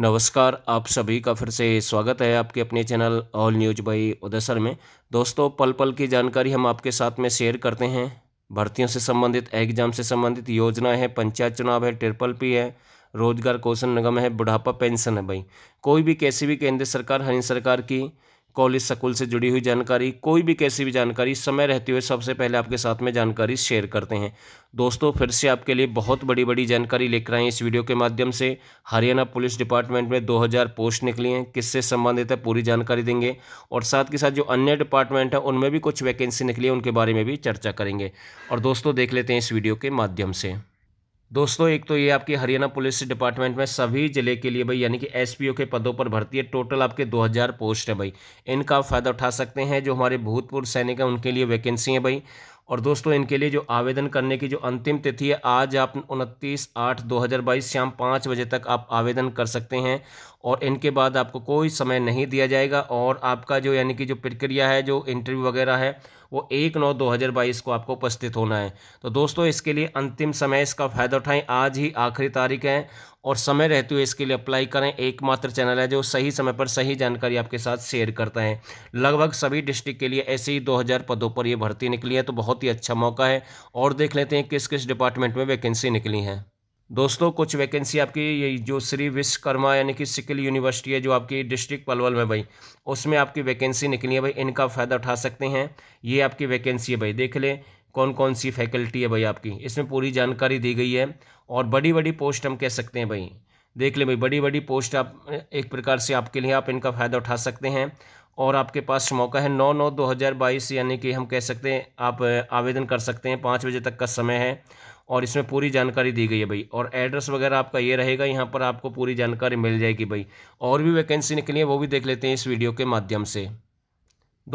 नमस्कार आप सभी का फिर से स्वागत है आपके अपने channel all news by Uday sir में दोस्तों पल पल की जानकारी हम आपके साथ में शेयर करते हैं भर्तियों से संबंधित एग्जाम से संबंधित योजना हैं पंचायत चुनाव है ट्रिपल पी है रोजगार कौशल निगम है बुढ़ापा पेंशन है भाई कोई भी कैसी भी केंद्र सरकार हरित सरकार की कॉलेज स्कूल से जुड़ी हुई जानकारी कोई भी कैसी भी जानकारी समय रहते हुए सबसे पहले आपके साथ में जानकारी शेयर करते हैं दोस्तों फिर से आपके लिए बहुत बड़ी बड़ी जानकारी लेकर आए इस वीडियो के माध्यम से हरियाणा पुलिस डिपार्टमेंट में 2000 पोस्ट निकली हैं किससे संबंधित है पूरी जानकारी देंगे और साथ के साथ जो अन्य डिपार्टमेंट है उनमें भी कुछ वैकेंसी निकली है उनके बारे में भी चर्चा करेंगे और दोस्तों देख लेते हैं इस वीडियो के माध्यम से दोस्तों एक तो ये आपकी हरियाणा पुलिस डिपार्टमेंट में सभी जिले के लिए भाई यानी कि एसपीओ के पदों पर भर्ती है टोटल आपके 2000 पोस्ट है भाई इनका आप फ़ायदा उठा सकते हैं जो हमारे भूतपूर्व सैनिक हैं उनके लिए वैकेंसी है भाई और दोस्तों इनके लिए जो आवेदन करने की जो अंतिम तिथि है आज आप उनतीस आठ दो हज़ार बाईस शाम पाँच बजे तक आप आवेदन कर सकते हैं और इनके बाद आपको कोई समय नहीं दिया जाएगा और आपका जो यानी कि जो प्रक्रिया है जो इंटरव्यू वगैरह है वो एक नौ दो हज़ार बाईस को आपको उपस्थित होना है तो दोस्तों इसके लिए अंतिम समय इसका फ़ायदा उठाएं आज ही आखिरी तारीख है और समय रहते हुए इसके लिए अप्लाई करें एकमात्र चैनल है जो सही समय पर सही जानकारी आपके साथ शेयर करता है लगभग सभी डिस्ट्रिक्ट के लिए ऐसे ही 2000 पदों पर ये भर्ती निकली है तो बहुत ही अच्छा मौका है और देख लेते हैं किस किस डिपार्टमेंट में वैकेंसी निकली है दोस्तों कुछ वैकेंसी आपकी ये जो श्री विश्वकर्मा यानी कि सिकिल यूनिवर्सिटी है जो आपकी डिस्ट्रिक्ट पलवल में भाई उसमें आपकी वैकेंसी निकली है भाई इनका फ़ायदा उठा सकते हैं ये आपकी वैकेंसी है भाई देख लें कौन कौन सी फैकल्टी है भाई आपकी इसमें पूरी जानकारी दी गई है और बड़ी बड़ी पोस्ट हम कह सकते हैं भाई देख लें भाई बड़ी बड़ी पोस्ट आप एक प्रकार से आपके लिए आप इनका फ़ायदा उठा सकते हैं और आपके पास मौका है नौ नौ दो हज़ार बाईस यानी कि हम कह सकते हैं आप आवेदन कर सकते हैं पाँच बजे तक का समय है और इसमें पूरी जानकारी दी गई है भाई और एड्रेस वगैरह आपका ये रहेगा यहाँ पर आपको पूरी जानकारी मिल जाएगी भाई और भी वैकेंसी निकली है वो भी देख लेते हैं इस वीडियो के माध्यम से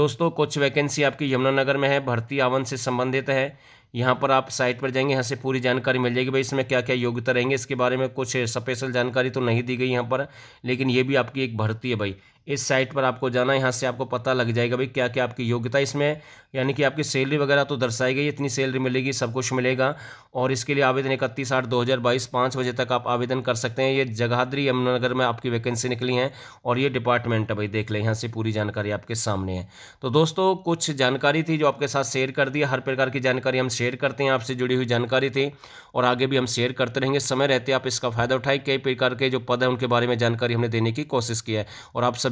दोस्तों कुछ वैकेंसी आपकी यमुनानगर में है भर्ती आवन से संबंधित है यहाँ पर आप साइट पर जाएंगे यहाँ से पूरी जानकारी मिल जाएगी भाई इसमें क्या क्या योग्यता रहेंगे इसके बारे में कुछ स्पेशल जानकारी तो नहीं दी गई यहाँ पर लेकिन ये भी आपकी एक भर्ती है भाई इस साइट पर आपको जाना यहाँ से आपको पता लग जाएगा भाई क्या क्या आपकी योग्यता इसमें यानी कि आपकी सैलरी वगैरह तो दर्शाई गई इतनी सैलरी मिलेगी सब कुछ मिलेगा और इसके लिए आवेदन इकतीस आठ दो हज़ार बाईस पाँच बजे तक आप आवेदन कर सकते हैं ये जगाधरी यमुनानगर में आपकी वैकेंसी निकली है और ये डिपार्टमेंट है भाई देख लें यहाँ से पूरी जानकारी आपके सामने है तो दोस्तों कुछ जानकारी थी जो आपके साथ शेयर कर दी हर प्रकार की जानकारी हम शेयर करते हैं आपसे जुड़ी हुई जानकारी थी और आगे भी हम शेयर करते रहेंगे समय रहते आप इसका फायदा उठाए कई प्रकार के जो पद हैं उनके बारे में जानकारी हमने देने की कोशिश की है और आप सब